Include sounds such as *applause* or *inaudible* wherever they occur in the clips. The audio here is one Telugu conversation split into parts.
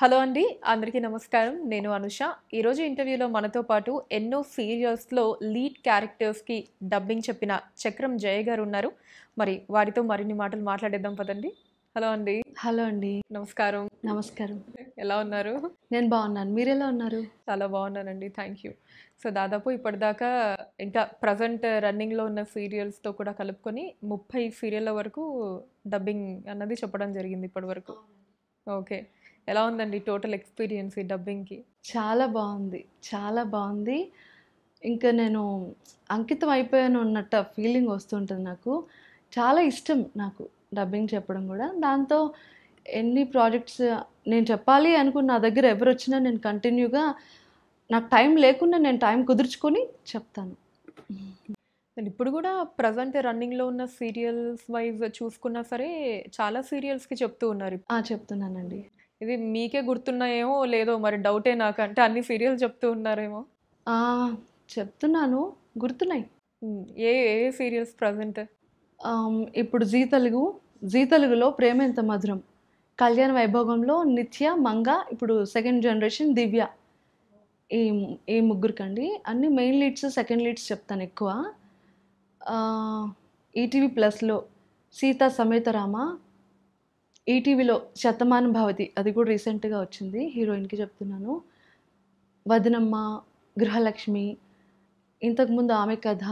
హలో అండి అందరికీ నమస్కారం నేను అనుష ఈరోజు ఇంటర్వ్యూలో మనతో పాటు ఎన్నో సీరియల్స్లో లీడ్ క్యారెక్టర్స్కి డబ్బింగ్ చెప్పిన చక్రం జయ గారు ఉన్నారు మరి వారితో మరిన్ని మాటలు మాట్లాడేద్దాం పదండి హలో అండి హలో అండి నమస్కారం నమస్కారం ఎలా ఉన్నారు నేను బాగున్నాను మీరు ఎలా ఉన్నారు చాలా బాగున్నానండి థ్యాంక్ యూ సో దాదాపు ఇప్పటిదాకా ఇంకా ప్రజెంట్ రన్నింగ్లో ఉన్న సీరియల్స్తో కూడా కలుపుకొని ముప్పై సీరియళ్ళ వరకు డబ్బింగ్ అన్నది చెప్పడం జరిగింది ఇప్పటి వరకు ఓకే ఎలా ఉందండి టోటల్ ఎక్స్పీరియన్స్ ఈ డబ్బింగ్కి చాలా బాగుంది చాలా బాగుంది ఇంకా నేను అంకితం అయిపోయాను అన్నట్టు ఫీలింగ్ వస్తుంటుంది నాకు చాలా ఇష్టం నాకు డబ్బింగ్ చెప్పడం కూడా దాంతో ఎన్ని ప్రాజెక్ట్స్ నేను చెప్పాలి అనుకున్న నా దగ్గర ఎవరు వచ్చినా నేను కంటిన్యూగా నాకు టైం లేకుండా నేను టైం కుదుర్చుకొని చెప్తాను ఇప్పుడు కూడా ప్రజెంట్ రన్నింగ్లో ఉన్న సీరియల్స్ వైజ్ చూసుకున్నా సరే చాలా సీరియల్స్కి చెప్తూ ఉన్నారు చెప్తున్నానండి ఇది మీకే గుర్తున్నాయేమో లేదో మరి డౌటే నాకు అంటే అన్ని సీరియల్స్ చెప్తూ ఉన్నారేమో చెప్తున్నాను గుర్తున్నాయి ఏ ఏ సీరియల్స్ ప్రజెంట్ ఇప్పుడు జీ తెలుగు జీ తెలుగులో ప్రేమ ఎంత మధురం కళ్యాణ వైభోగంలో నిత్య మంగ ఇప్పుడు సెకండ్ జనరేషన్ దివ్య ఈ ఈ ముగ్గురికండి అన్ని మెయిన్ లీడ్స్ సెకండ్ లీడ్స్ చెప్తాను ఎక్కువ ఈటీవీ ప్లస్లో సీత సమేత రామ ఈటీవీలో శతమానం భవతి అది కూడా రీసెంట్గా వచ్చింది హీరోయిన్కి చెప్తున్నాను వదినమ్మ గృహలక్ష్మి ఇంతకుముందు ఆమె కథ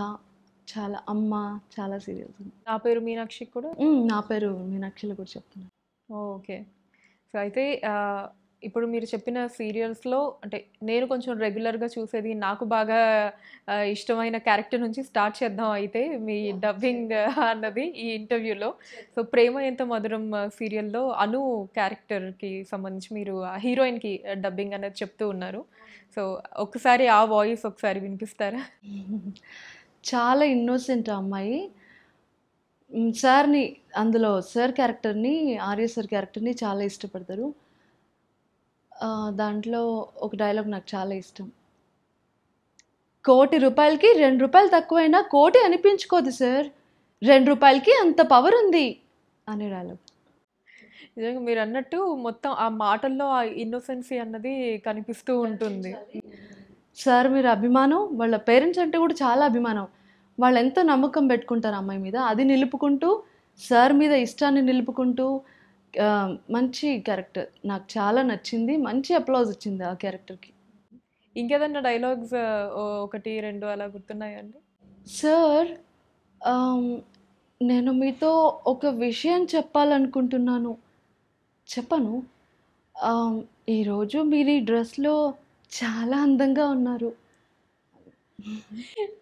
చాలా అమ్మ చాలా సీరియల్స్ నా పేరు మీనాక్షి కూడా నా పేరు మీనాక్షిలో కూడా చెప్తున్నాను ఓకే సో అయితే ఇప్పుడు మీరు చెప్పిన సీరియల్స్లో అంటే నేను కొంచెం రెగ్యులర్గా చూసేది నాకు బాగా ఇష్టమైన క్యారెక్టర్ నుంచి స్టార్ట్ చేద్దాం అయితే మీ డబ్బింగ్ *laughs* అన్నది ఈ ఇంటర్వ్యూలో సో ప్రేమ ఎంత మధురం సీరియల్లో అను క్యారెక్టర్కి సంబంధించి మీరు హీరోయిన్కి డబ్బింగ్ అనేది చెప్తూ ఉన్నారు సో ఒకసారి ఆ వాయిస్ ఒకసారి వినిపిస్తారా *laughs* చాలా ఇన్నోసెంట్ అమ్మాయి సార్ని అందులో సార్ క్యారెక్టర్ని ఆర్య సార్ క్యారెక్టర్ని చాలా ఇష్టపడతారు దాంట్లో ఒక డైలాగ్ నాకు చాలా ఇష్టం కోటి రూపాయలకి రెండు రూపాయలు తక్కువైనా కోటి అనిపించుకోదు సార్ రెండు రూపాయలకి అంత పవర్ ఉంది అనే డైలాగ్ నిజంగా మీరు అన్నట్టు మొత్తం ఆ మాటల్లో ఆ ఇన్నోసెన్సీ అన్నది కనిపిస్తూ ఉంటుంది సార్ మీరు అభిమానం వాళ్ళ పేరెంట్స్ అంటే కూడా చాలా అభిమానం వాళ్ళు ఎంతో నమ్మకం పెట్టుకుంటారు అమ్మాయి మీద అది నిలుపుకుంటూ సార్ మీద ఇష్టాన్ని నిలుపుకుంటూ మంచి క్యారెక్టర్ నాకు చాలా నచ్చింది మంచి అప్లాజ్ వచ్చింది ఆ క్యారెక్టర్కి ఇంకేదన్నా డైలాగ్స్ ఒకటి రెండు అలా గుర్తున్నాయండి సార్ నేను మీతో ఒక విషయం చెప్పాలనుకుంటున్నాను చెప్పను ఈరోజు మీరు ఈ డ్రెస్లో చాలా అందంగా ఉన్నారు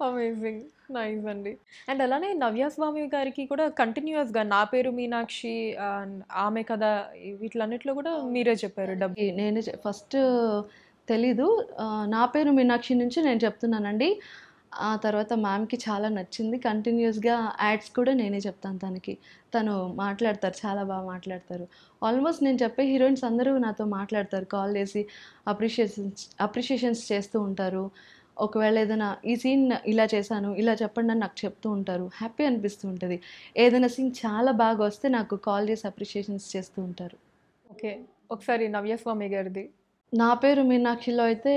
అమేజింగ్ నైస్ అండి అండ్ అలానే నవ్య స్వామి గారికి కూడా కంటిన్యూస్గా నా పేరు మీనాక్షి ఆమె కథ వీటిలన్నిట్లో కూడా మీరే చెప్పారు డబ్బు నేను ఫస్ట్ తెలీదు నా పేరు మీనాక్షి నుంచి నేను చెప్తున్నానండి ఆ తర్వాత మ్యామ్కి చాలా నచ్చింది కంటిన్యూస్గా యాడ్స్ కూడా నేనే చెప్తాను తనకి తను మాట్లాడతారు చాలా బాగా మాట్లాడతారు ఆల్మోస్ట్ నేను చెప్పే హీరోయిన్స్ అందరూ నాతో మాట్లాడతారు కాల్ చేసి అప్రిషియేషన్స్ అప్రిషియేషన్స్ చేస్తూ ఉంటారు ఒకవేళ ఏదైనా ఈ సీన్ ఇలా చేశాను ఇలా చెప్పండి అని నాకు చెప్తూ ఉంటారు హ్యాపీ అనిపిస్తూ ఉంటుంది ఏదైనా సీన్ చాలా బాగా వస్తే నాకు కాల్ చేసి అప్రిషియేషన్స్ చేస్తూ ఉంటారు ఓకే ఒకసారి నవ్యస్వామి గారిది నా పేరు మీనాక్షిలో అయితే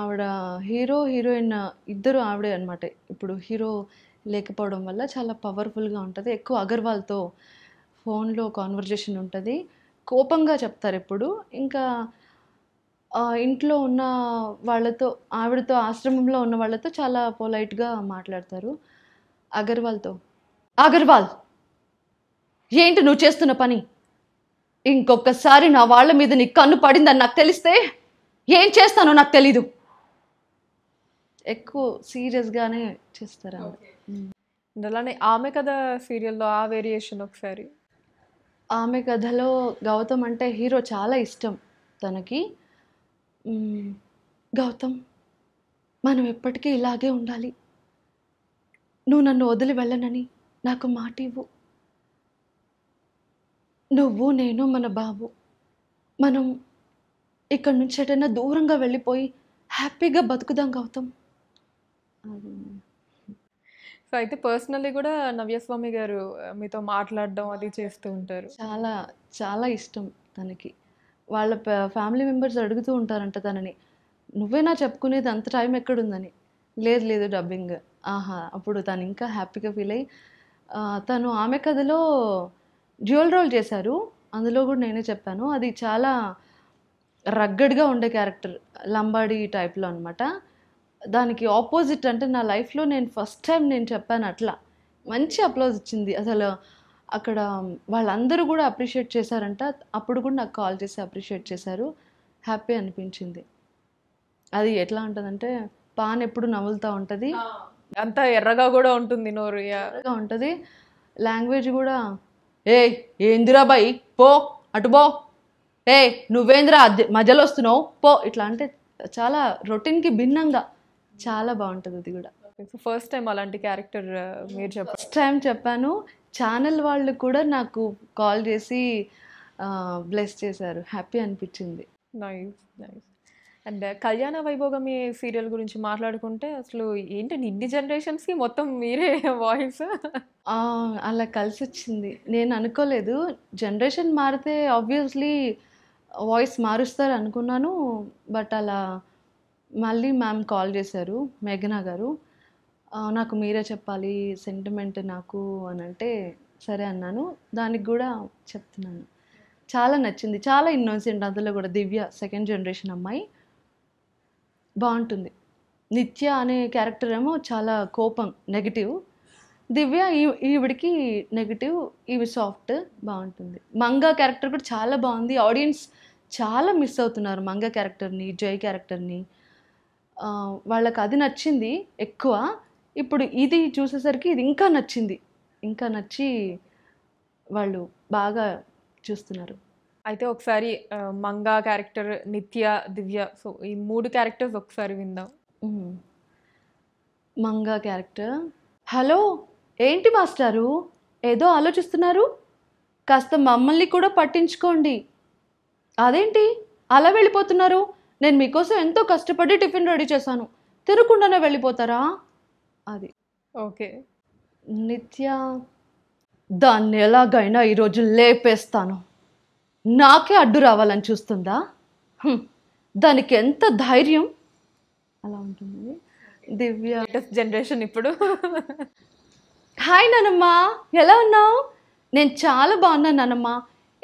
ఆవిడ హీరో హీరోయిన్ ఇద్దరు ఆవిడే అనమాట ఇప్పుడు హీరో లేకపోవడం వల్ల చాలా పవర్ఫుల్గా ఉంటుంది ఎక్కువ అగర్వాల్తో ఫోన్లో కాన్వర్జేషన్ ఉంటుంది కోపంగా చెప్తారు ఎప్పుడు ఇంకా ఇంట్లో ఉన్న వాళ్ళతో ఆవిడతో ఆశ్రమంలో ఉన్న వాళ్ళతో చాలా పొలైట్గా మాట్లాడతారు అగర్వాల్తో అగర్వాల్ ఏంటి నువ్వు చేస్తున్న పని ఇంకొకసారి నా వాళ్ళ మీద నీ కన్ను పడిందని నాకు తెలిస్తే ఏం చేస్తానో నాకు తెలీదు ఎక్కువ సీరియస్గానే చేస్తారు అలానే ఆమె కథ సీరియల్లో ఆ వేరియేషన్ ఒకసారి ఆమె కథలో గౌతమ్ అంటే హీరో చాలా ఇష్టం తనకి గౌతమ్ మనం ఎప్పటికీ ఇలాగే ఉండాలి నువ్వు నన్ను వదిలి వెళ్ళనని నాకు మాట ఇవ్వు నువ్వు నేను మన బాబు మనం ఇక్కడ నుంచి ఎటైనా దూరంగా వెళ్ళిపోయి హ్యాపీగా బతుకుదాం గౌతమ్ సో అయితే పర్సనల్లీ కూడా నవ్యస్వామి గారు మీతో మాట్లాడడం అది చేస్తూ ఉంటారు చాలా చాలా ఇష్టం తనకి వాళ్ళ ఫ్యామిలీ మెంబర్స్ అడుగుతూ ఉంటారంట తనని నా చెప్పుకునేది అంత టైం ఎక్కడుందని లేదు లేదు డబ్బింగ్ ఆహా అప్పుడు తను ఇంకా హ్యాపీగా ఫీల్ అయ్యి తను ఆమె కథలో డ్యూయల్ రోల్ చేశారు అందులో కూడా నేనే చెప్పాను అది చాలా రగ్గడ్గా ఉండే క్యారెక్టర్ లంబాడి టైప్లో అనమాట దానికి ఆపోజిట్ అంటే నా లైఫ్లో నేను ఫస్ట్ టైం నేను చెప్పాను అట్లా మంచి అప్లోజ్ ఇచ్చింది అసలు అక్కడ వాళ్ళందరూ కూడా అప్రిషియేట్ చేశారంట అప్పుడు కూడా నాకు కాల్ చేసి అప్రిషియేట్ చేశారు హ్యాపీ అనిపించింది అది ఎట్లా ఉంటుందంటే పాన్ ఎప్పుడు నవ్వులుతూ ఉంటుంది అంత ఎర్రగా కూడా ఉంటుంది నోరు ఎర్రగా ఉంటుంది లాంగ్వేజ్ కూడా ఏ ఏందిరా బాయ్ పో అటు పో ఏ నువ్వేందిరా మధ్యలో వస్తున్నావు పో ఇట్లా అంటే చాలా రొటీన్కి భిన్నంగా చాలా బాగుంటుంది అది కూడా ఫస్ట్ టైం అలాంటి క్యారెక్టర్ మీరు చెప్పారు ఫస్ట్ టైం చెప్పాను ఛానల్ వాళ్ళు కూడా నాకు కాల్ చేసి బ్లెస్ చేశారు హ్యాపీ అనిపించింది నైస్ నైస్ అండ్ కళ్యాణ వైభోగం ఈ సీరియల్ గురించి మాట్లాడుకుంటే అసలు ఏంటి ఇన్ని జనరేషన్స్కి మొత్తం మీరే వాయిస్ అలా కలిసి వచ్చింది నేను అనుకోలేదు జనరేషన్ మారితే ఆబ్వియస్లీ వాయిస్ మారుస్తారు అనుకున్నాను బట్ అలా మళ్ళీ మ్యామ్ కాల్ చేశారు మేఘనా గారు నాకు మీరే చెప్పాలి సెంటిమెంట్ నాకు అని అంటే సరే అన్నాను దానికి కూడా చెప్తున్నాను చాలా నచ్చింది చాలా ఇన్నోసెంట్ అందులో కూడా దివ్య సెకండ్ జనరేషన్ అమ్మాయి బాగుంటుంది నిత్య అనే క్యారెక్టర్ ఏమో చాలా కోపం నెగిటివ్ దివ్య ఈవిడికి నెగిటివ్ ఇవి సాఫ్ట్ బాగుంటుంది మంగ క్యారెక్టర్ కూడా చాలా బాగుంది ఆడియన్స్ చాలా మిస్ అవుతున్నారు మంగ క్యారెక్టర్ని జయ్ క్యారెక్టర్ని వాళ్ళకి అది నచ్చింది ఎక్కువ ఇప్పుడు ఇది చూసేసరికి ఇది ఇంకా నచ్చింది ఇంకా నచ్చి వాళ్ళు బాగా చూస్తున్నారు అయితే ఒకసారి మంగా క్యారెక్టర్ నిత్య దివ్య సో ఈ మూడు క్యారెక్టర్స్ ఒకసారి విందాం మంగా క్యారెక్టర్ హలో ఏంటి మాస్టారు ఏదో ఆలోచిస్తున్నారు కాస్త మమ్మల్ని కూడా పట్టించుకోండి అదేంటి అలా వెళ్ళిపోతున్నారు నేను మీకోసం ఎంతో కష్టపడి టిఫిన్ రెడీ చేశాను తినకుండానే వెళ్ళిపోతారా అది ఓకే నిత్య దాన్ని ఎలాగైనా ఈరోజు లేపేస్తాను నాకే అడ్డు రావాలని చూస్తుందా దానికి ఎంత ధైర్యం అలా ఉంటుంది దివ్య జనరేషన్ ఇప్పుడు హాయ్ నానమ్మా ఎలా ఉన్నావు నేను చాలా బాగున్నాను నానమ్మా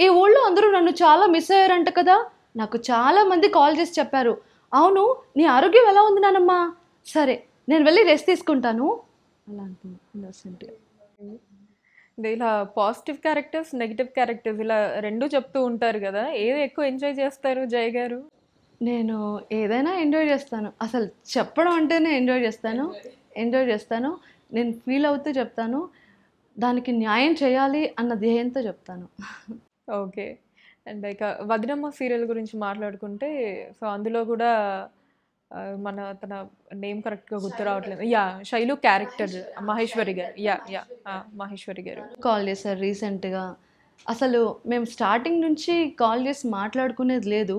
ఈ ఊళ్ళో అందరూ నన్ను చాలా మిస్ అయ్యారంట కదా నాకు చాలామంది కాల్ చేసి చెప్పారు అవును నీ ఆరోగ్యం ఎలా ఉంది నానమ్మా సరే నేను వెళ్ళి రెస్ట్ తీసుకుంటాను అలాంటి ఇలా పాజిటివ్ క్యారెక్టర్స్ నెగిటివ్ క్యారెక్టర్స్ ఇలా రెండు చెప్తూ ఉంటారు కదా ఏది ఎక్కువ ఎంజాయ్ చేస్తారు జయ గారు నేను ఏదైనా ఎంజాయ్ చేస్తాను అసలు చెప్పడం అంటేనే ఎంజాయ్ చేస్తాను ఎంజాయ్ చేస్తాను నేను ఫీల్ అవుతూ చెప్తాను దానికి న్యాయం చేయాలి అన్న ధ్యేయంతో చెప్తాను ఓకే అండ్ ఇక వదినమ్మ సీరియల్ గురించి మాట్లాడుకుంటే సో అందులో కూడా మన తన నేమ్ కరెక్ట్గా గుర్తు రావట్లేదు యా శైలు క్యారెక్టర్ మహేశ్వరి గారు యా యా మహేశ్వరి గారు కాల్ చేశారు రీసెంట్గా అసలు మేము స్టార్టింగ్ నుంచి కాల్ చేసి మాట్లాడుకునేది లేదు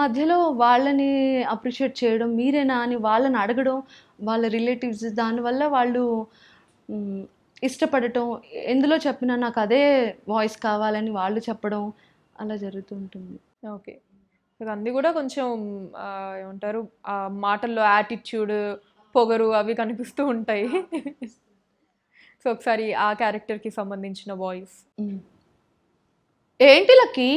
మధ్యలో వాళ్ళని అప్రిషియేట్ చేయడం మీరేనా అని వాళ్ళని అడగడం వాళ్ళ రిలేటివ్స్ దానివల్ల వాళ్ళు ఇష్టపడటం ఎందులో చెప్పినా నాకు అదే వాయిస్ కావాలని వాళ్ళు చెప్పడం అలా జరుగుతూ ఉంటుంది ఓకే అన్నీ కూడా కొంచెం ఏమంటారు మాటల్లో యాటిట్యూడ్ పొగరు అవి కనిపిస్తూ ఉంటాయి సో ఒకసారి ఆ క్యారెక్టర్కి సంబంధించిన వాయిస్ ఏంటి లక్కి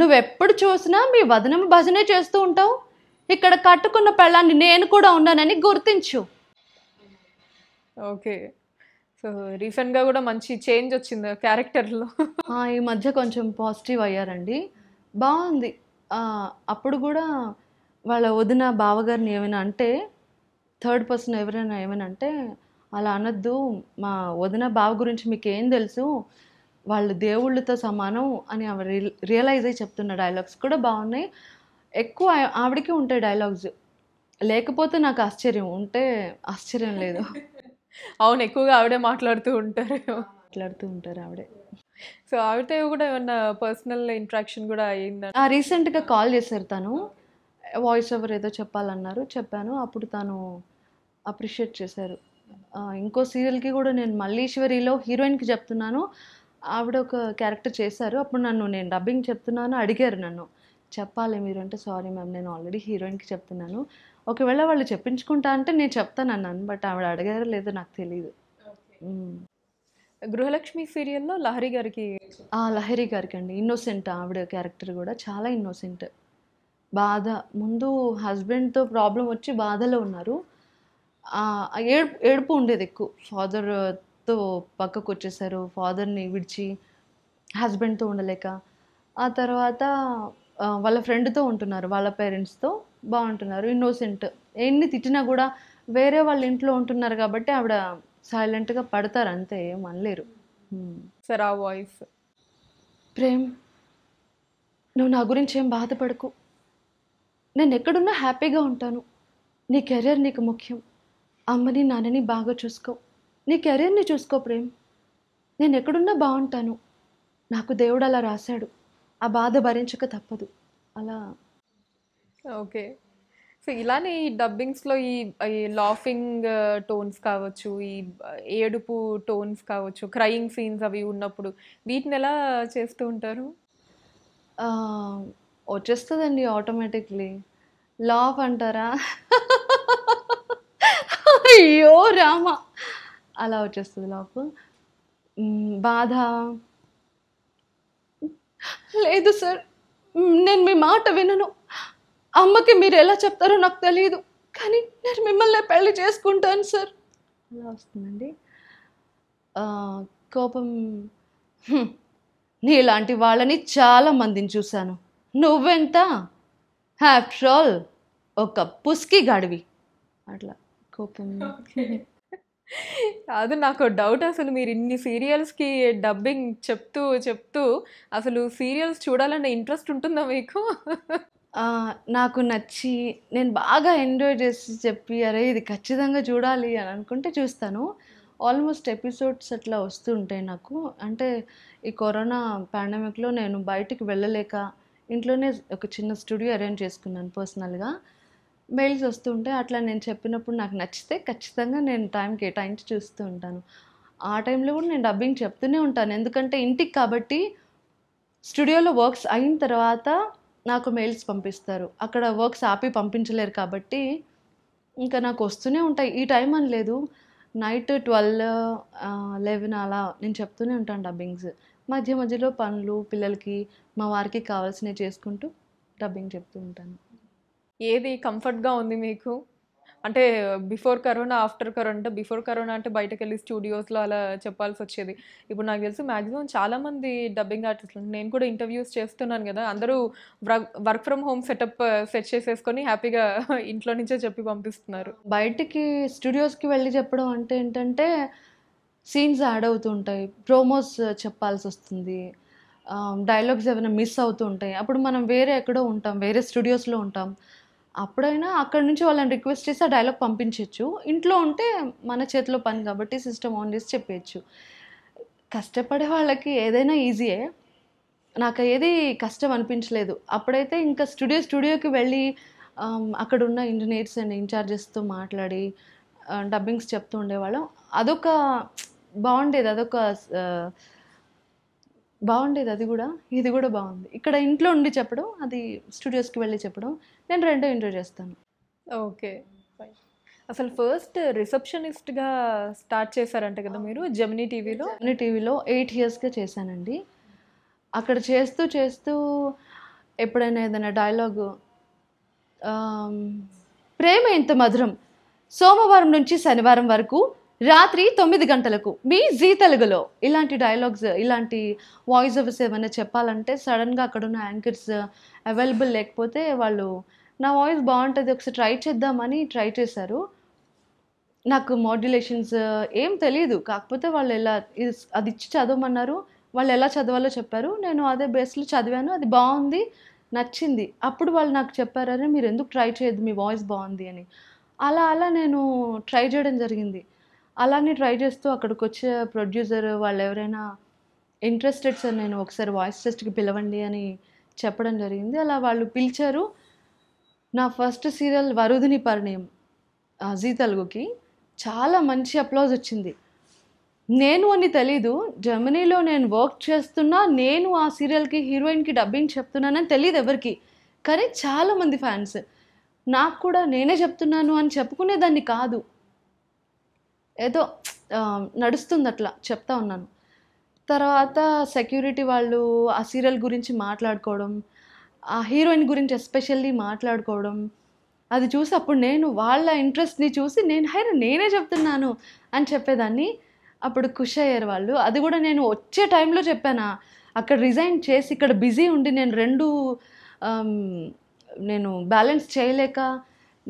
నువ్వెప్పుడు చూసినా మీ వదనం భజనే చేస్తూ ఉంటావు ఇక్కడ కట్టుకున్న పెళ్ళాన్ని నేను కూడా ఉన్నానని గుర్తించు ఓకే సో రీసెంట్గా కూడా మంచి చేంజ్ వచ్చింది క్యారెక్టర్లో ఈ మధ్య కొంచెం పాజిటివ్ అయ్యారండి బాగుంది అప్పుడు కూడా వాళ్ళ వదిన బావగారిని ఏమైనా అంటే థర్డ్ పర్సన్ ఎవరైనా ఏమైనా అంటే అలా అనొద్దు మా వదిన బావ గురించి మీకు ఏం తెలుసు వాళ్ళు దేవుళ్ళతో సమానం అని ఆవిడ రియలైజ్ అయ్యి చెప్తున్న డైలాగ్స్ కూడా బాగున్నాయి ఎక్కువ ఆవిడకి ఉంటాయి డైలాగ్స్ లేకపోతే నాకు ఆశ్చర్యం ఉంటే ఆశ్చర్యం లేదు *laughs* అవును ఎక్కువగా ఆవిడే మాట్లాడుతూ ఉంటారు మాట్లాడుతూ ఉంటారు ఆవిడే సో ఆవిడతో కూడా ఏమన్నా పర్సనల్ ఇంట్రాక్షన్ కూడా అయ్యిందా రీసెంట్గా కాల్ చేశారు తను వాయిస్ ఓవర్ ఏదో చెప్పాలన్నారు చెప్పాను అప్పుడు తను అప్రిషియేట్ చేశారు ఇంకో సీరియల్కి కూడా నేను మల్లీశ్వరిలో హీరోయిన్కి చెప్తున్నాను ఆవిడ ఒక క్యారెక్టర్ చేశారు అప్పుడు నన్ను నేను డబ్బింగ్ చెప్తున్నాను అడిగారు నన్ను చెప్పాలి మీరు అంటే సారీ మ్యామ్ నేను ఆల్రెడీ హీరోయిన్కి చెప్తున్నాను ఒకవేళ వాళ్ళు చెప్పించుకుంటా అంటే నేను చెప్తాను అన్నాను బట్ ఆవిడ అడిగారో లేదో నాకు తెలియదు గృహలక్ష్మి సీరియల్లో లహరి గారికి ఆ లహరి గారికి అండి ఇన్నోసెంట్ ఆవిడ క్యారెక్టర్ కూడా చాలా ఇన్నోసెంట్ బాధ ముందు హస్బెండ్తో ప్రాబ్లం వచ్చి బాధలో ఉన్నారు ఏడుపు ఏడుపు ఉండేది ఎక్కువ ఫాదర్తో పక్కకు వచ్చేసారు ఫాదర్ని విడిచి హస్బెండ్తో ఉండలేక ఆ తర్వాత వాళ్ళ ఫ్రెండ్తో ఉంటున్నారు వాళ్ళ పేరెంట్స్తో బాగుంటున్నారు ఇన్నోసెంట్ ఎన్ని తిట్టినా కూడా వేరే వాళ్ళ ఇంట్లో ఉంటున్నారు కాబట్టి ఆవిడ సైలెంట్గా పడతారు అంతే అనలేరు సార్ ఆ వాయిస్ ప్రేమ్ నువ్వు నా గురించి ఏం బాధపడకు నేను ఎక్కడున్నా హ్యాపీగా ఉంటాను నీ కెరీర్ నీకు ముఖ్యం అమ్మని నాన్నని బాగా చూసుకో నీ కెరీర్ని చూసుకో ప్రేమ్ నేను ఎక్కడున్నా బాగుంటాను నాకు దేవుడు అలా రాశాడు ఆ బాధ భరించక తప్పదు అలా ఓకే సో ఇలానే ఈ డబ్బింగ్స్లో ఈ లాఫింగ్ టోన్స్ uh, కావచ్చు ఈ uh, ఏడుపు టోన్స్ కావచ్చు క్రయింగ్ సీన్స్ అవి ఉన్నప్పుడు వీటిని ఎలా చేస్తూ ఉంటారు వచ్చేస్తుందండి ఆటోమేటిక్లీ లాఫ్ అంటారా అయ్యో రామ అలా వచ్చేస్తుంది లాఫ్ బాధ లేదు సార్ నేను మీ మాట వినను అమ్మకి మీరు ఎలా చెప్తారో నాకు తెలియదు కానీ నేను మిమ్మల్ని పెళ్లి చేసుకుంటాను సార్ ఎలా వస్తుందండి కోపం నీలాంటి వాళ్ళని చాలా మందిని చూశాను నువ్వెంత ఆఫ్టర్ ఆల్ ఒక పుస్కి గాడివి అట్లా కోపం కాదు నాకు డౌట్ అసలు మీరు ఇన్ని సీరియల్స్కి డబ్బింగ్ చెప్తూ చెప్తూ అసలు సీరియల్స్ చూడాలన్న ఇంట్రెస్ట్ ఉంటుందా మీకు నాకు నచ్చి నేను బాగా ఎంజాయ్ చేసి చెప్పి అరే ఇది ఖచ్చితంగా చూడాలి అని అనుకుంటే చూస్తాను ఆల్మోస్ట్ ఎపిసోడ్స్ అట్లా వస్తుంటాయి నాకు అంటే ఈ కరోనా పాండమిక్లో నేను బయటికి వెళ్ళలేక ఇంట్లోనే ఒక చిన్న స్టూడియో అరేంజ్ చేసుకున్నాను పర్సనల్గా మెయిల్స్ వస్తుంటే అట్లా నేను చెప్పినప్పుడు నాకు నచ్చితే ఖచ్చితంగా నేను టైం కేటాయించి చూస్తూ ఉంటాను ఆ టైంలో కూడా నేను డబ్బింగ్ చెప్తూనే ఉంటాను ఎందుకంటే ఇంటికి కాబట్టి స్టూడియోలో వర్క్స్ అయిన తర్వాత నాకు మెయిల్స్ పంపిస్తారు అక్కడ వర్క్స్ ఆపి పంపించలేరు కాబట్టి ఇంకా నాకు వస్తూనే ఉంటాయి ఈ టైం అని లేదు నైట్ ట్వెల్వ్ లెవెన్ అలా నేను చెప్తూనే ఉంటాను డబ్బింగ్స్ మధ్య మధ్యలో పనులు పిల్లలకి మా వారికి కావాల్సినవి చేసుకుంటూ డబ్బింగ్ చెప్తూ ఉంటాను ఏది కంఫర్ట్గా ఉంది మీకు అంటే బిఫోర్ కరోనా ఆఫ్టర్ కరోనా అంటే బిఫోర్ కరోనా అంటే బయటకు వెళ్ళి స్టూడియోస్లో అలా చెప్పాల్సి వచ్చేది ఇప్పుడు నాకు తెలిసి మ్యాక్సిమం చాలామంది డబ్బింగ్ ఆర్టిస్టులు నేను కూడా ఇంటర్వ్యూస్ చేస్తున్నాను కదా అందరూ work from home setup set చేసేసుకొని హ్యాపీగా *laughs* ఇంట్లో నుంచే చెప్పి పంపిస్తున్నారు బయటికి స్టూడియోస్కి వెళ్ళి చెప్పడం అంటే ఏంటంటే సీన్స్ యాడ్ అవుతుంటాయి ప్రోమోస్ చెప్పాల్సి వస్తుంది డైలాగ్స్ um, ఏమైనా మిస్ అవుతూ ఉంటాయి అప్పుడు మనం వేరే ఎక్కడో ఉంటాం వేరే స్టూడియోస్లో ఉంటాం అప్పుడైనా అక్కడ నుంచి వాళ్ళని రిక్వెస్ట్ చేసి ఆ డైలాగ్ పంపించవచ్చు ఇంట్లో ఉంటే మన చేతిలో పని కాబట్టి సిస్టమ్ ఆన్ చేసి చెప్పేయచ్చు కష్టపడే వాళ్ళకి ఏదైనా ఈజీయే నాకు ఏది కష్టం అనిపించలేదు అప్పుడైతే ఇంకా స్టూడియో స్టూడియోకి వెళ్ళి అక్కడ ఉన్న ఇంజనీర్స్ అండ్ ఇన్ఛార్జెస్తో మాట్లాడి డబ్బింగ్స్ చెప్తూ ఉండేవాళ్ళం అదొక బాగుండేది అదొక బాగుండేది అది కూడా ఇది కూడా బాగుంది ఇక్కడ ఇంట్లో ఉండి చెప్పడం అది స్టూడియోస్కి వెళ్ళి చెప్పడం నేను రెండో ఎంజాయ్ చేస్తాను ఓకే అసలు ఫస్ట్ రిసెప్షనిస్ట్గా స్టార్ట్ చేశారంట కదా మీరు జమినీ టీవీలో జమినీ టీవీలో ఎయిట్ ఇయర్స్గా చేశానండి అక్కడ చేస్తూ చేస్తూ ఎప్పుడైనా ఏదైనా డైలాగు ప్రేమ ఇంత మధురం సోమవారం నుంచి శనివారం వరకు రాత్రి తొమ్మిది గంటలకు మీ జీ తెలుగులో ఇలాంటి డైలాగ్స్ ఇలాంటి వాయిస్ ఓవర్స్ ఏమైనా చెప్పాలంటే సడన్గా అక్కడున్న యాంకర్స్ అవైలబుల్ లేకపోతే వాళ్ళు నా వాయిస్ బాగుంటుంది ఒకసారి ట్రై చేద్దామని ట్రై చేశారు నాకు మాడ్యులేషన్స్ ఏం తెలియదు కాకపోతే వాళ్ళు ఎలా అది ఇచ్చి చదవమన్నారు వాళ్ళు ఎలా చదవాలో చెప్పారు నేను అదే బేస్లో చదివాను అది బాగుంది నచ్చింది అప్పుడు వాళ్ళు నాకు చెప్పారని మీరు ఎందుకు ట్రై చేయదు మీ వాయిస్ బాగుంది అని అలా అలా నేను ట్రై చేయడం జరిగింది అలానే ట్రై చేస్తూ అక్కడికి వచ్చే ప్రొడ్యూసర్ వాళ్ళు ఎవరైనా ఇంట్రెస్టెడ్ సార్ నేను ఒకసారి వాయిస్ టెస్ట్కి పిలవండి అని చెప్పడం జరిగింది అలా వాళ్ళు పిలిచారు నా first serial Varudhini Parinayam Zee తెలుగుకి చాలా మంచి అప్లాజ్ వచ్చింది నేను అని తెలీదు జర్మనీలో నేను వర్క్ చేస్తున్నా నేను ఆ సీరియల్కి హీరోయిన్కి డబ్బింగ్ చెప్తున్నానని తెలియదు ఎవరికి కానీ చాలామంది ఫ్యాన్స్ నాకు కూడా నేనే చెప్తున్నాను అని చెప్పుకునేదాన్ని కాదు ఏదో నడుస్తుంది అట్లా చెప్తా ఉన్నాను తర్వాత సెక్యూరిటీ వాళ్ళు ఆ సీరియల్ గురించి మాట్లాడుకోవడం ఆ హీరోయిన్ గురించి ఎస్పెషల్లీ మాట్లాడుకోవడం అది చూసి అప్పుడు నేను వాళ్ళ ఇంట్రెస్ట్ని చూసి నేను హైర్ నేనే చెప్తున్నాను అని చెప్పేదాన్ని అప్పుడు ఖుష్ అయ్యారు వాళ్ళు అది కూడా నేను వచ్చే టైంలో చెప్పానా అక్కడ రిజైన్ చేసి ఇక్కడ బిజీ ఉండి నేను రెండు నేను బ్యాలెన్స్ చేయలేక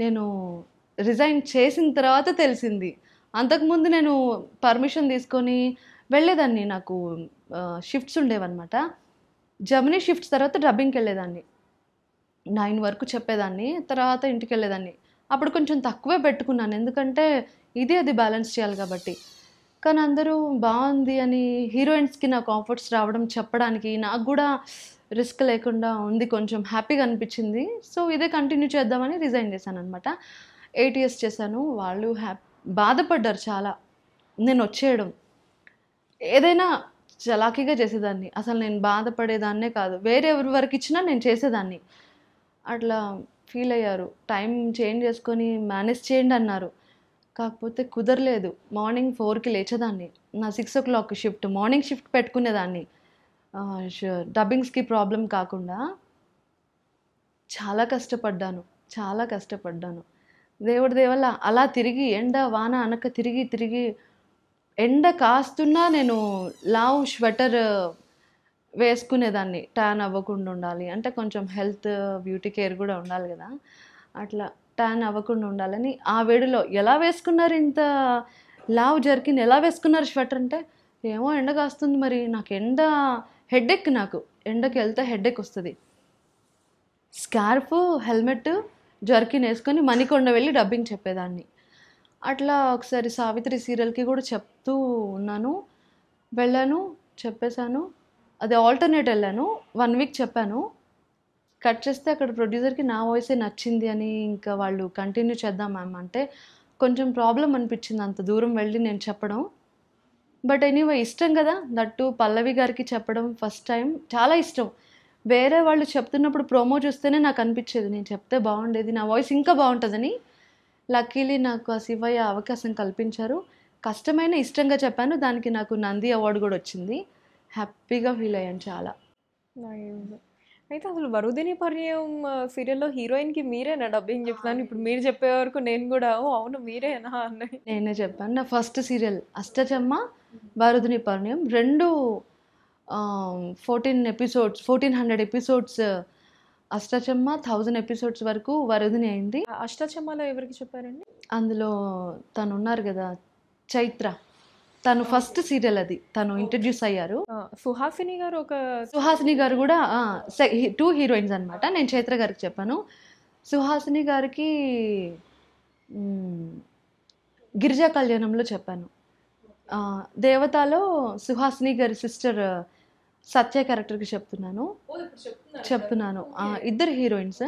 నేను రిజైన్ చేసిన తర్వాత తెలిసింది అంతకుముందు నేను పర్మిషన్ తీసుకొని వెళ్ళేదాన్ని నాకు షిఫ్ట్స్ ఉండేవన్నమాట జమినీ షిఫ్ట్స్ తర్వాత డబ్బింగ్కి వెళ్ళేదాన్ని నైన్ వరకు చెప్పేదాన్ని తర్వాత ఇంటికి వెళ్ళేదాన్ని అప్పుడు కొంచెం తక్కువే పెట్టుకున్నాను ఎందుకంటే ఇది అది బ్యాలెన్స్ చేయాలి కాబట్టి కానీ అందరూ బాగుంది అని హీరోయిన్స్కి నాకు ఆఫర్స్ రావడం చెప్పడానికి నాకు కూడా రిస్క్ లేకుండా ఉంది కొంచెం హ్యాపీగా అనిపించింది సో ఇదే కంటిన్యూ చేద్దామని రిజైన్ చేశాను అనమాట ఎయిట్ ఇయర్స్ చేశాను వాళ్ళు హ్యాపీ బాధపడ్డారు చాలా నేను వచ్చేయడం ఏదైనా చలాకీగా చేసేదాన్ని అసలు నేను బాధపడేదాన్నే కాదు వేరే ఎవరి వరకు ఇచ్చినా నేను చేసేదాన్ని అట్లా ఫీల్ అయ్యారు టైం చేంజ్ చేసుకొని మేనేజ్ చేయండి అన్నారు కాకపోతే కుదరలేదు మార్నింగ్ ఫోర్కి లేచేదాన్ని నా six o'clock shift morning shift పెట్టుకునేదాన్ని డబ్బింగ్స్కి ప్రాబ్లం కాకుండా చాలా కష్టపడ్డాను చాలా కష్టపడ్డాను దేవుడి దేవల్ల అలా తిరిగి ఎండ వాన అనక తిరిగి తిరిగి ఎండ కాస్తున్నా నేను లావ్ స్వెటర్ వేసుకునేదాన్ని ట్యాన్ అవ్వకుండా ఉండాలి అంటే కొంచెం హెల్త్ బ్యూటీ కేర్ కూడా ఉండాలి కదా అట్లా ట్యాన్ అవ్వకుండా ఉండాలని ఆ వేడిలో ఎలా వేసుకున్నారు ఇంత లావ్ జరిగింది ఎలా వేసుకున్నారు స్వెటర్ అంటే ఏమో ఎండ కాస్తుంది మరి నాకు ఎండ హెడేక్ నాకు ఎండకి వెళ్తే హెడేక్ వస్తుంది స్కార్ఫ్ హెల్మెట్ జర్కిన్ వేసుకొని మణికొండ వెళ్ళి డబ్బింగ్ చెప్పేదాన్ని అట్లా ఒకసారి సావిత్రి సీరియల్కి కూడా చెప్తూ ఉన్నాను వెళ్ళాను చెప్పేశాను అదే ఆల్టర్నేట్ వెళ్ళాను వన్ వీక్ చెప్పాను కట్ చేస్తే అక్కడ ప్రొడ్యూసర్కి నా వాయిసే నచ్చింది అని ఇంకా వాళ్ళు కంటిన్యూ చేద్దాం మ్యామ్ అంటే కొంచెం ప్రాబ్లం అనిపించింది అంత దూరం వెళ్ళి నేను చెప్పడం బట్ ఎనీవే ఇష్టం కదా దట్టు పల్లవి గారికి చెప్పడం ఫస్ట్ టైం చాలా ఇష్టం వేరే వాళ్ళు చెప్తున్నప్పుడు ప్రోమో చూస్తేనే నాకు అనిపించేది నేను చెప్తే బాగుండేది నా వాయిస్ ఇంకా బాగుంటుందని లక్కీలీ నాకు ఆ శివయ్య అవకాశం కల్పించారు కష్టమైన ఇష్టంగా చెప్పాను దానికి నాకు నంది అవార్డు కూడా వచ్చింది హ్యాపీగా ఫీల్ అయ్యాను చాలా అయితే అసలు వరుదిని పర్యం సీరియల్లో హీరోయిన్కి మీరేనా డబ్బింగ్ చెప్తాను ఇప్పుడు మీరు చెప్పే వరకు నేను కూడా అవును మీరేనా అన్న నేనే చెప్పాను నా ఫస్ట్ సీరియల్ అష్టచమ్మ వరుదిని పర్ణయం రెండు fourteen episodes fourteen hundred episodes Ashtachamma thousand episodes వరకు వరదని అయింది అష్టచమ్మలో ఎవరికి చెప్పారండి అందులో తను ఉన్నారు కదా చైత్ర తను ఫస్ట్ సీరియల్ అది తను ఇంట్రడ్యూస్ అయ్యారు సుహాసిని గారు ఒక సుహాసిని గారు కూడా టూ హీరోయిన్స్ అనమాట నేను చైత్ర గారికి చెప్పాను సుహాసిని గారికి గిరిజా కళ్యాణంలో చెప్పాను దేవతలో సుహాసిని గారి సిస్టర్ సత్య క్యారెక్టర్కి చెప్తున్నాను చెప్తున్నాను ఇద్దరు హీరోయిన్స్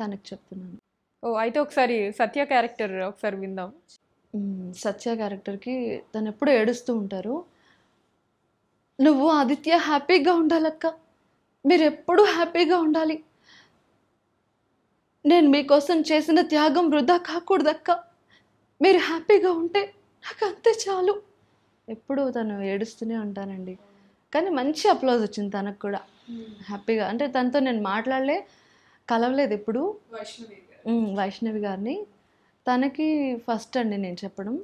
తనకి చెప్తున్నాను ఓ అయితే ఒకసారి సత్య క్యారెక్టర్ ఒకసారి విందాం సత్య క్యారెక్టర్కి తను ఎప్పుడు ఏడుస్తూ ఉంటారు నువ్వు ఆదిత్య హ్యాపీగా ఉండాలక్క మీరు ఎప్పుడూ హ్యాపీగా ఉండాలి నేను మీకోసం చేసిన త్యాగం వృధా కాకూడదక్క మీరు హ్యాపీగా ఉంటే నాకు అంతే చాలు ఎప్పుడు తను ఏడుస్తూనే ఉంటానండి కానీ మంచి అప్లోజ్ వచ్చింది తనకు కూడా hmm. హ్యాపీగా అంటే తనతో నేను మాట్లాడలే కలవలేదు ఎప్పుడు hmm, వైష్ణవి గారిని తనకి ఫస్ట్ అండి నేను చెప్పడం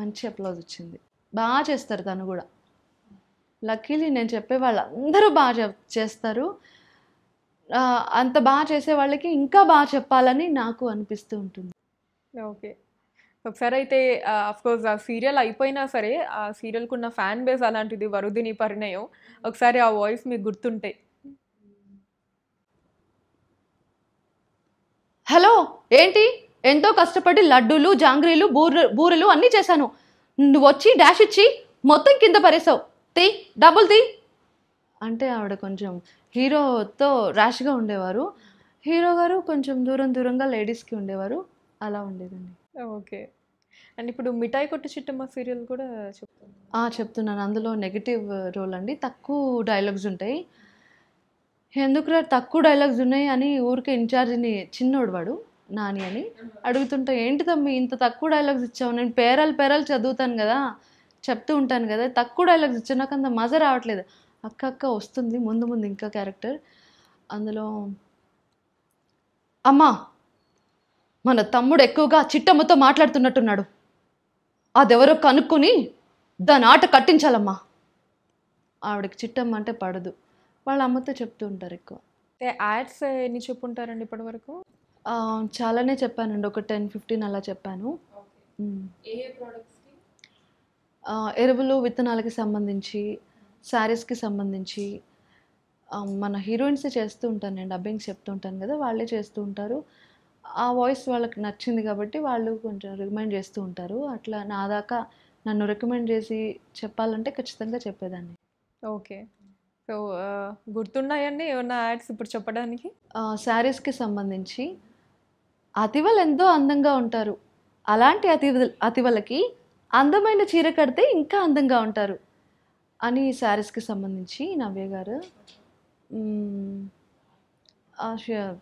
మంచి అప్లోజ్ వచ్చింది బాగా చేస్తారు తను కూడా లక్కీలీ నేను చెప్పే వాళ్ళందరూ బాగా చేస్తారు అంత బాగా చేసే వాళ్ళకి ఇంకా బాగా చెప్పాలని నాకు అనిపిస్తూ ఉంటుంది ఓకే ఒకసారి అయితే కోర్స్ ఆ సీరియల్ అయిపోయినా సరే ఆ సీరియల్కున్న ఉన్న ఫ్యాన్ బేస్ అలాంటిది వరుదిని పరిణయం ఒకసారి ఆ వాయిస్ మీకు గుర్తుంటే హలో ఏంటి ఎంతో కష్టపడి లడ్డూలు జాంగ్రీలు బూర బూరెలు అన్నీ చేశాను నువ్వు వచ్చి డాష్ ఇచ్చి మొత్తం కింద పరేసావు తీ డబ్బులు తీ అంటే ఆవిడ కొంచెం హీరోతో ర్యాష్గా ఉండేవారు హీరో గారు కొంచెం దూరం దూరంగా లేడీస్కి ఉండేవారు అలా ఉండేదండి ఓకే అండ్ ఇప్పుడు మిఠాయి కొట్టు చిట్టమ్మ సీరియల్ కూడా చెప్తాను చెప్తున్నాను అందులో నెగిటివ్ రోల్ అండి తక్కువ డైలాగ్స్ ఉంటాయి ఎందుకురా తక్కువ డైలాగ్స్ ఉన్నాయి అని ఊరికే ఇన్ఛార్జిని చిన్నోడు వాడు నాని అని అడుగుతుంటా ఏంటి తమ్మి ఇంత తక్కువ డైలాగ్స్ ఇచ్చావు నేను పేరాలు పేరాలు చదువుతాను కదా చెప్తూ ఉంటాను కదా తక్కువ డైలాగ్స్ ఇచ్చా నాకు అంత మజ రావట్లేదు అక్క అక్క వస్తుంది ముందు ముందు ఇంకా క్యారెక్టర్ అందులో అమ్మా మన తమ్ముడు ఎక్కువగా చిట్టమ్మతో మాట్లాడుతున్నట్టున్నాడు అదెవరో కనుక్కొని దాని ఆట కట్టించాలమ్మా ఆవిడకి చిట్టమ్మ అంటే పడదు వాళ్ళ అమ్మతో చెప్తూ ఉంటారు ఎక్కువ యాడ్స్ ఎన్ని చెప్పుంటారండి ఇప్పటివరకు చాలానే చెప్పానండి ఒక టెన్ ఫిఫ్టీన్ అలా చెప్పాను ఎరువులు విత్తనాలకి సంబంధించి శారీస్కి సంబంధించి మన హీరోయిన్స్ చేస్తూ ఉంటానండి అబ్బింగ్స్ చెప్తూ ఉంటాను కదా వాళ్ళే చేస్తూ ఉంటారు ఆ వాయిస్ వాళ్ళకి నచ్చింది కాబట్టి వాళ్ళు కొంచెం రికమెండ్ చేస్తూ ఉంటారు అట్లా నా దాకా నన్ను రికమెండ్ చేసి చెప్పాలంటే ఖచ్చితంగా చెప్పేదాన్ని ఓకే సో గుర్తున్నాయండి ఏమన్నా యాడ్స్ ఇప్పుడు చెప్పడానికి శారీస్కి సంబంధించి అతివలు ఎంతో అందంగా ఉంటారు అలాంటి అతి అతివలకి అందమైన చీర కడితే ఇంకా అందంగా ఉంటారు అని శారీస్కి సంబంధించి నవ్య గారు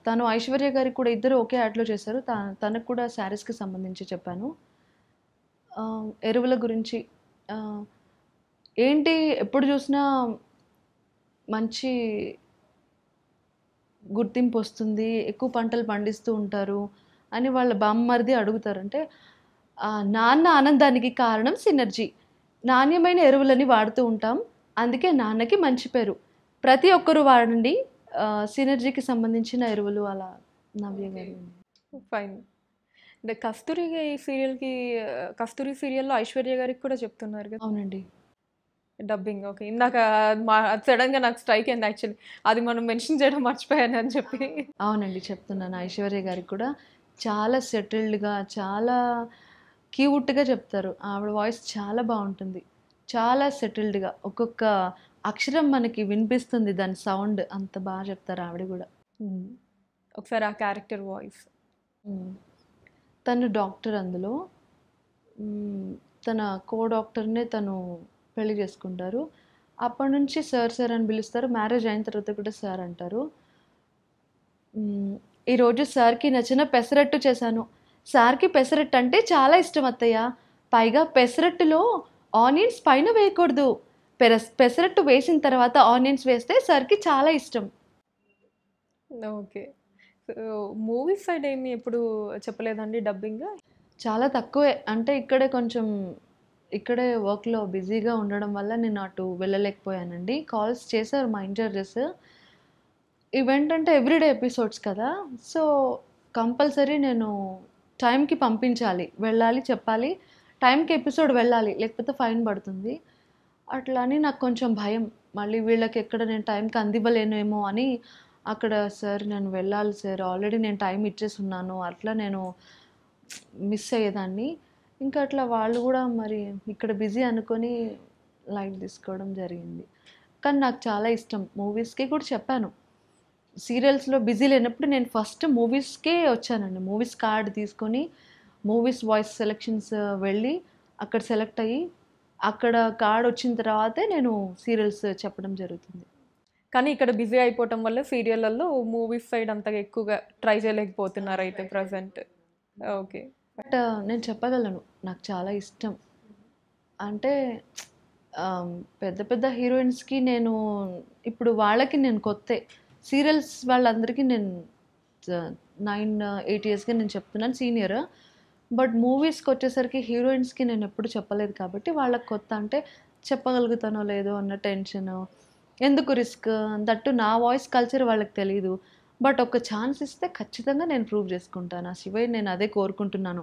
తను ఐశ్వర్య గారికి కూడా ఇద్దరు ఒకే యాడ్లో చేశారు తనకు కూడా శారీస్కి సంబంధించి చెప్పాను ఎరువుల గురించి ఏంటి ఎప్పుడు చూసినా మంచి గుర్తింపు వస్తుంది ఎక్కువ పంటలు పండిస్తూ ఉంటారు అని వాళ్ళ బామ్మరిది అడుగుతారంటే నాన్న ఆనందానికి కారణం సినర్జీ నాణ్యమైన ఎరువులని వాడుతూ ఉంటాం అందుకే నాన్నకి మంచి పేరు ప్రతి ఒక్కరూ వాడండి సినర్జీకి సంబంధించిన ఎరువులు అలా నవ్య గారు ఫైన్ అంటే కస్తూరి సీరియల్కి కస్తూరి సీరియల్లో ఐశ్వర్య గారికి కూడా చెప్తున్నారు కదా అవునండి డబ్బింగ్ ఓకే ఇందాక మా సడన్గా నాకు స్ట్రైక్ అయింది యాక్చువల్లీ అది మనం మెన్షన్ చేయడం మర్చిపోయాను అని చెప్పి అవునండి చెప్తున్నాను ఐశ్వర్య గారికి కూడా చాలా సెటిల్డ్గా చాలా క్యూట్గా చెప్తారు ఆవిడ వాయిస్ చాలా బాగుంటుంది చాలా సెటిల్డ్గా ఒక్కొక్క అక్షరం మనకి వినిపిస్తుంది దాని సౌండ్ అంత బాగా చెప్తారు ఆవిడ కూడా hmm. ఒకసారి ఆ క్యారెక్టర్ వాయిస్ hmm. తను డాక్టర్ అందులో hmm. తన కో డాక్టర్నే తను పెళ్లి చేసుకుంటారు అప్పటి నుంచి సార్ సార్ అని పిలుస్తారు మ్యారేజ్ అయిన తర్వాత కూడా సార్ అంటారు ఈరోజు సార్కి నచ్చిన పెసరట్టు చేశాను సార్కి పెసరట్టు అంటే చాలా ఇష్టం అత్తయ్య పైగా పెసరట్టులో ఆనియన్స్ పైన వేయకూడదు పెరస్ పెసరట్టు వేసిన తర్వాత ఆనియన్స్ వేస్తే సార్కి చాలా ఇష్టం ఓకే మూవీ సైడ్ ఏమి ఎప్పుడు చెప్పలేదండి డబ్బింగ్ చాలా తక్కువే అంటే ఇక్కడే కొంచెం ఇక్కడే వర్క్లో బిజీగా ఉండడం వల్ల నేను అటు వెళ్ళలేకపోయానండి కాల్స్ చేశారు మా ఇంచార్జెస్ ఈవెంట్ అంటే ఎవ్రీడే ఎపిసోడ్స్ కదా సో కంపల్సరీ నేను టైంకి పంపించాలి వెళ్ళాలి చెప్పాలి టైంకి ఎపిసోడ్ వెళ్ళాలి లేకపోతే ఫైన్ పడుతుంది అట్లా అని నాకు కొంచెం భయం మళ్ళీ వీళ్ళకి ఎక్కడ నేను టైంకి అందివ్వలేనేమో అని అక్కడ సార్ నేను వెళ్ళాలి సార్ ఆల్రెడీ నేను టైం ఇచ్చేసున్నాను అట్లా నేను మిస్ అయ్యేదాన్ని ఇంకా అట్లా వాళ్ళు కూడా మరి ఇక్కడ బిజీ అనుకొని లైట్ తీసుకోవడం జరిగింది కానీ నాకు చాలా ఇష్టం మూవీస్కి కూడా చెప్పాను సీరియల్స్లో బిజీ లేనప్పుడు నేను ఫస్ట్ మూవీస్కే వచ్చానండి మూవీస్ కార్డ్ తీసుకొని మూవీస్ వాయిస్ సెలెక్షన్స్ వెళ్ళి అక్కడ సెలెక్ట్ అయ్యి అక్కడ కార్డ్ వచ్చిన తర్వాతే నేను సీరియల్స్ చెప్పడం జరుగుతుంది కానీ ఇక్కడ బిజీ అయిపోవటం వల్ల సీరియళ్ళల్లో మూవీస్ సైడ్ అంతగా ఎక్కువగా ట్రై చేయలేకపోతున్నారు అయితే ప్రజెంట్ ఓకే బట్ uh, నేను చెప్పగలను నాకు చాలా ఇష్టం అంటే um, పెద్ద పెద్ద హీరోయిన్స్కి నేను ఇప్పుడు వాళ్ళకి నేను కొత్త సీరియల్స్ వాళ్ళందరికీ నేను నైన్ ఎయిట్ ఇయర్స్గా నేను చెప్తున్నాను సీనియర్ బట్ మూవీస్కి వచ్చేసరికి హీరోయిన్స్కి నేను ఎప్పుడు చెప్పలేదు కాబట్టి వాళ్ళకి కొత్త అంటే చెప్పగలుగుతానో లేదో అన్న టెన్షన్ ఎందుకు రిస్క్ దట్టు నా వాయిస్ కల్చర్ వాళ్ళకి తెలియదు బట్ ఒక ఛాన్స్ ఇస్తే ఖచ్చితంగా నేను ప్రూవ్ చేసుకుంటాను ఆ శివయ్య నేను అదే కోరుకుంటున్నాను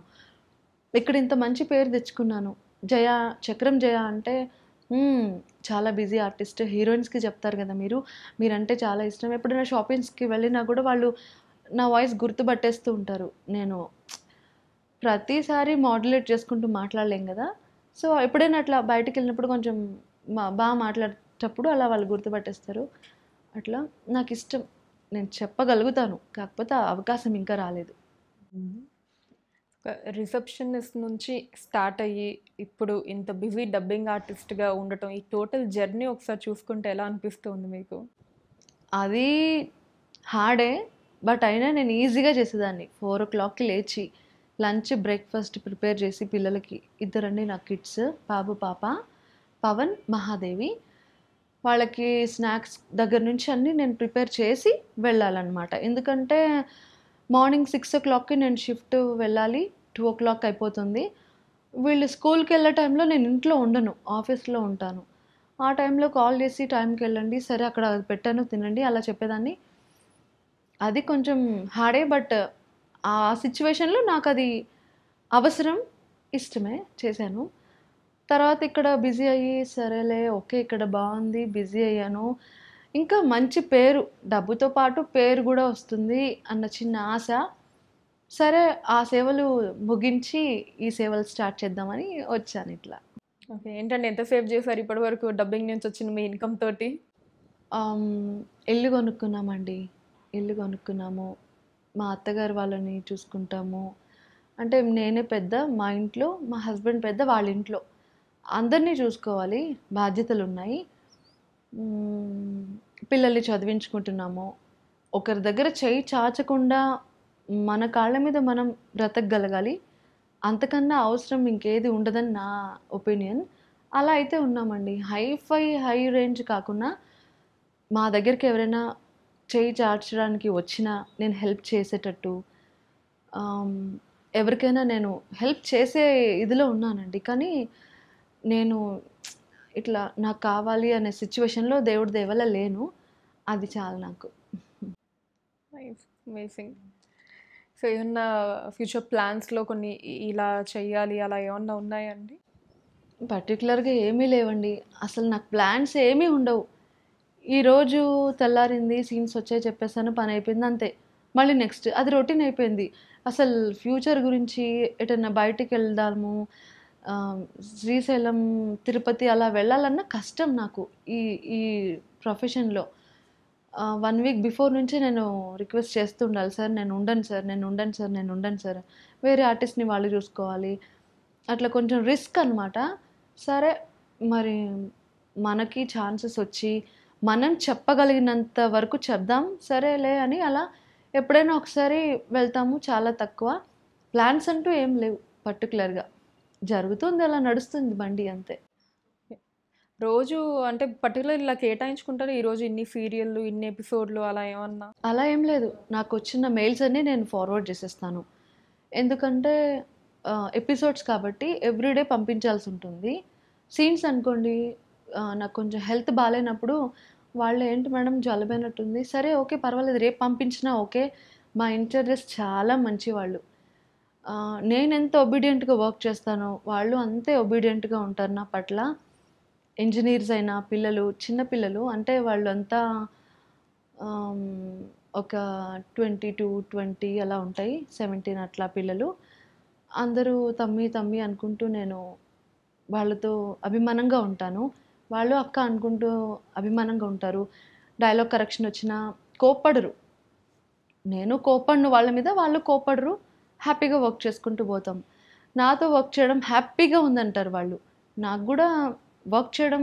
ఇక్కడ ఇంత మంచి పేరు తెచ్చుకున్నాను జయ చక్రం జయ అంటే చాలా బిజీ ఆర్టిస్ట్ హీరోయిన్స్కి చెప్తారు కదా మీరు మీరంటే చాలా ఇష్టం ఎప్పుడైనా షాపింగ్స్కి వెళ్ళినా కూడా వాళ్ళు నా వాయిస్ గుర్తుపట్టేస్తూ ఉంటారు నేను ప్రతిసారి మాడ్యులేట్ చేసుకుంటూ మాట్లాడలేం కదా సో ఎప్పుడైనా అట్లా బయటకు వెళ్ళినప్పుడు కొంచెం బాగా మాట్లాడేటప్పుడు అలా వాళ్ళు గుర్తుపట్టేస్తారు అట్లా నాకు ఇష్టం నేను చెప్పగలుగుతాను కాకపోతే అవకాశం ఇంకా రాలేదు రిసెప్షనిస్ట్ నుంచి స్టార్ట్ అయ్యి ఇప్పుడు ఇంత బిజీ డబ్బింగ్ ఆర్టిస్ట్గా ఉండటం ఈ టోటల్ జర్నీ ఒకసారి చూసుకుంటే ఎలా అనిపిస్తుంది మీకు అది హార్డే బట్ అయినా నేను ఈజీగా చేసేదాన్ని ఫోర్ ఓ క్లాక్కి లేచి లంచ్ బ్రేక్ఫాస్ట్ ప్రిపేర్ చేసి పిల్లలకి ఇద్దరండి నా కిడ్స్ బాబు పాప పవన్ మహాదేవి వాళ్ళకి స్నాక్స్ దగ్గర నుంచి అన్నీ నేను ప్రిపేర్ చేసి వెళ్ళాలన్నమాట ఎందుకంటే మార్నింగ్ సిక్స్ ఓ క్లాక్కి నేను షిఫ్ట్ వెళ్ళాలి టూ ఓ క్లాక్ అయిపోతుంది వీళ్ళు స్కూల్కి వెళ్ళే టైంలో నేను ఇంట్లో ఉండను ఆఫీస్లో ఉంటాను ఆ టైంలో కాల్ చేసి టైంకి వెళ్ళండి సరే అక్కడ పెట్టాను తినండి అలా చెప్పేదాన్ని అది కొంచెం హార్డే బట్ ఆ సిచ్యువేషన్లో నాకు అది అవసరం ఇష్టమే చేశాను తర్వాత ఇక్కడ బిజీ అయ్యి సరేలే ఓకే ఇక్కడ బాగుంది బిజీ అయ్యాను ఇంకా మంచి పేరు డబ్బుతో పాటు పేరు కూడా వస్తుంది అన్న చిన్న ఆశ సరే ఆ సేవలు ముగించి ఈ సేవలు స్టార్ట్ చేద్దామని వచ్చాను ఇట్లా ఓకే ఏంటంటే సేవ్ చేశారు ఇప్పటి వరకు డబ్బింగ్ నుంచి వచ్చిన మీ ఇన్కమ్ తోటి ఇల్లు కొనుక్కున్నామండి ఇల్లు కొనుక్కున్నాము మా అత్తగారు వాళ్ళని చూసుకుంటాము అంటే నేనే పెద్ద మా ఇంట్లో మా హస్బెండ్ పెద్ద వాళ్ళ ఇంట్లో అందరినీ చూసుకోవాలి బాధ్యతలు ఉన్నాయి పిల్లల్ని చదివించుకుంటున్నాము ఒకరి దగ్గర చేయి చాచకుండా మన కాళ్ళ మీద మనం బ్రతకగలగాలి అంతకన్నా అవసరం ఇంకేది ఉండదని నా ఒపీనియన్ అలా అయితే ఉన్నామండి హై ఫై హై రేంజ్ కాకుండా మా దగ్గరికి ఎవరైనా చేయి చార్చడానికి వచ్చినా నేను హెల్ప్ చేసేటట్టు um, ఎవరికైనా నేను హెల్ప్ చేసే ఇదిలో ఉన్నానండి కానీ నేను ఇట్లా నాకు కావాలి అనే సిచ్యువేషన్లో దేవుడి దేవల లేను అది చాలు నాకు అమేజింగ్ సో ఏమన్నా ఫ్యూచర్ ప్లాన్స్లో కొన్ని ఇలా చెయ్యాలి అలా ఏమన్నా ఉన్నాయండి పర్టికులర్గా ఏమీ లేవండి అసలు నాకు ప్లాన్స్ ఏమీ ఉండవు ఈరోజు తెల్లారింది సీన్స్ వచ్చాయి చెప్పేసాను పని అయిపోయింది అంతే మళ్ళీ నెక్స్ట్ అది రొటీన్ అయిపోయింది అసలు ఫ్యూచర్ గురించి ఎటన్నా బయటికి వెళ్దాము శ్రీశైలం తిరుపతి అలా వెళ్ళాలన్నా కష్టం నాకు ఈ ఈ ప్రొఫెషన్లో వన్ వీక్ బిఫోర్ నుంచి నేను రిక్వెస్ట్ చేస్తుండాలి సార్ నేను ఉండను సార్ నేను ఉండను సార్ నేను ఉండను సార్ వేరే ఆర్టిస్ట్ని వాళ్ళు చూసుకోవాలి అట్లా కొంచెం రిస్క్ అనమాట సరే మరి మనకి ఛాన్సెస్ వచ్చి మనం చెప్పగలిగినంత వరకు చెప్దాం సరేలే అని అలా ఎప్పుడైనా ఒకసారి వెళ్తాము చాలా తక్కువ ప్లాన్స్ అంటూ ఏం లేవు పర్టికులర్గా జరుగుతుంది అలా నడుస్తుంది బండి అంతే రోజు అంటే పర్టికులర్ ఇలా కేటాయించుకుంటారు ఈరోజు ఇన్ని సీరియళ్ళు ఇన్ని ఎపిసోడ్లు అలా ఏమన్నా అలా ఏం లేదు నాకు వచ్చిన మెయిల్స్ అన్నీ నేను ఫార్వర్డ్ చేసేస్తాను ఎందుకంటే ఎపిసోడ్స్ కాబట్టి ఎవ్రీడే పంపించాల్సి ఉంటుంది సీన్స్ అనుకోండి నాకు కొంచెం హెల్త్ బాగాలేనప్పుడు వాళ్ళు ఏంటి మేడం జలబైనట్టుంది సరే ఓకే పర్వాలేదు రేపు పంపించినా ఓకే మా ఇంటర్వ్యూస్ చాలా మంచి వాళ్ళు నేను ఎంత ఒబీడియంట్గా వర్క్ చేస్తానో వాళ్ళు అంతే ఒబీడియంట్గా ఉంటారు నా పట్ల ఇంజనీర్స్ అయినా పిల్లలు చిన్నపిల్లలు అంటే వాళ్ళంతా ఒక ట్వంటీ టు ట్వంటీ అలా ఉంటాయి సెవెంటీన్ అట్లా పిల్లలు అందరూ తమ్మి తమ్మి అనుకుంటూ నేను వాళ్ళతో అభిమానంగా ఉంటాను వాళ్ళు అక్క అనుకుంటూ అభిమానంగా ఉంటారు డైలాగ్ కరెక్షన్ వచ్చినా కోప్పడరు నేను కోపడను వాళ్ళ మీద వాళ్ళు కోపడరు హ్యాపీగా వర్క్ చేసుకుంటూ పోతాం నాతో వర్క్ చేయడం హ్యాపీగా ఉందంటారు వాళ్ళు నాకు కూడా వర్క్ చేయడం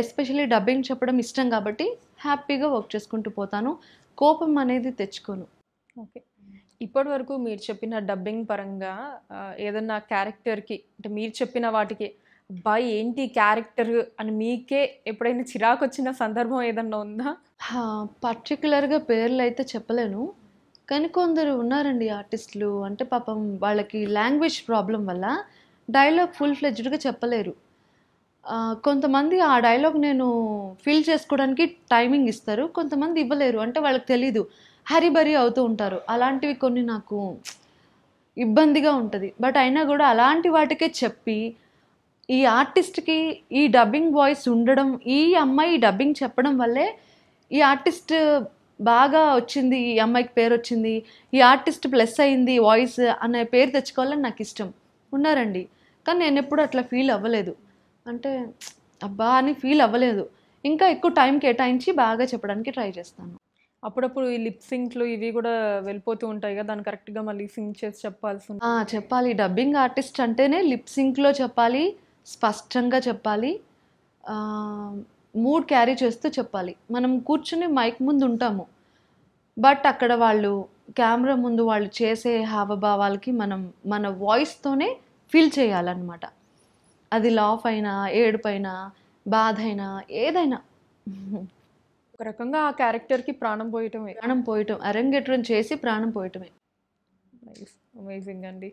ఎస్పెషలీ డబ్బింగ్ చెప్పడం ఇష్టం కాబట్టి హ్యాపీగా వర్క్ చేసుకుంటూ పోతాను కోపం అనేది తెచ్చుకోను ఓకే ఇప్పటి వరకు మీరు చెప్పిన డబ్బింగ్ పరంగా ఏదన్నా క్యారెక్టర్కి అంటే మీరు చెప్పిన వాటికి బాయ్ ఏంటి క్యారెక్టర్ అని మీకే ఎప్పుడైనా చిరాకు వచ్చిన సందర్భం ఏదన్నా ఉందా పర్టికులర్గా పేర్లు అయితే చెప్పలేను కానీ కొందరు ఉన్నారండి ఆర్టిస్టులు అంటే పాపం వాళ్ళకి లాంగ్వేజ్ ప్రాబ్లం వల్ల డైలాగ్ ఫుల్ ఫ్లెజ్డ్గా చెప్పలేరు కొంతమంది ఆ డైలాగ్ నేను ఫిల్ చేసుకోవడానికి టైమింగ్ ఇస్తారు కొంతమంది ఇవ్వలేరు అంటే వాళ్ళకి తెలీదు హరిబరి అవుతూ ఉంటారు అలాంటివి కొన్ని నాకు ఇబ్బందిగా ఉంటుంది బట్ అయినా కూడా అలాంటి వాటికే చెప్పి ఈ ఆర్టిస్ట్కి ఈ డబ్బింగ్ వాయిస్ ఉండడం ఈ అమ్మాయి డబ్బింగ్ చెప్పడం వల్లే ఈ ఆర్టిస్ట్ బాగా వచ్చింది ఈ అమ్మాయికి పేరు వచ్చింది ఈ ఆర్టిస్ట్ ప్లస్ అయింది వాయిస్ అనే పేరు తెచ్చుకోవాలని నాకు ఇష్టం ఉన్నారండి కానీ నేను ఎప్పుడు అట్లా ఫీల్ అవ్వలేదు అంటే అబ్బా అని ఫీల్ అవ్వలేదు ఇంకా ఎక్కువ టైం కేటాయించి బాగా చెప్పడానికి ట్రై చేస్తాను అప్పుడప్పుడు ఈ లిప్ సింక్లు ఇవి కూడా వెళ్ళిపోతూ ఉంటాయి కదా దాన్ని కరెక్ట్గా మళ్ళీ సింక్ చేసి చెప్పాల్సి చెప్పాలి డబ్బింగ్ ఆర్టిస్ట్ అంటేనే లిప్ సింక్లో చెప్పాలి స్పష్టంగా చెప్పాలి మూడ్ క్యారీ చేస్తూ చెప్పాలి మనం కూర్చుని మైక్ ముందు ఉంటాము బట్ అక్కడ వాళ్ళు కెమెరా ముందు వాళ్ళు చేసే హావభావాలకి మనం మన వాయిస్తోనే ఫీల్ చేయాలన్నమాట అది లాఫ్ అయినా ఏడుపైనా బాధ అయినా ఏదైనా ఒక రకంగా ఆ క్యారెక్టర్కి ప్రాణం పోయటమే ప్రాణం పోయటం అరంగేట్రం చేసి ప్రాణం పోయటమే అమేజింగ్ అండి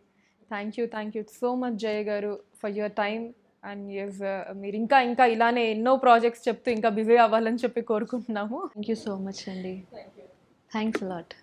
thank you thank you so much Jaya గారు for your time and yes uh, మీరు ఇంకా ఇంకా ఇలానే ఎన్నో ప్రాజెక్ట్స్ చెప్తూ ఇంకా బిజీ అవ్వాలని చెప్పి కోరుకుంటున్నాము థ్యాంక్ యూ సో మచ్ అండి థ్యాంక్స్ లాట్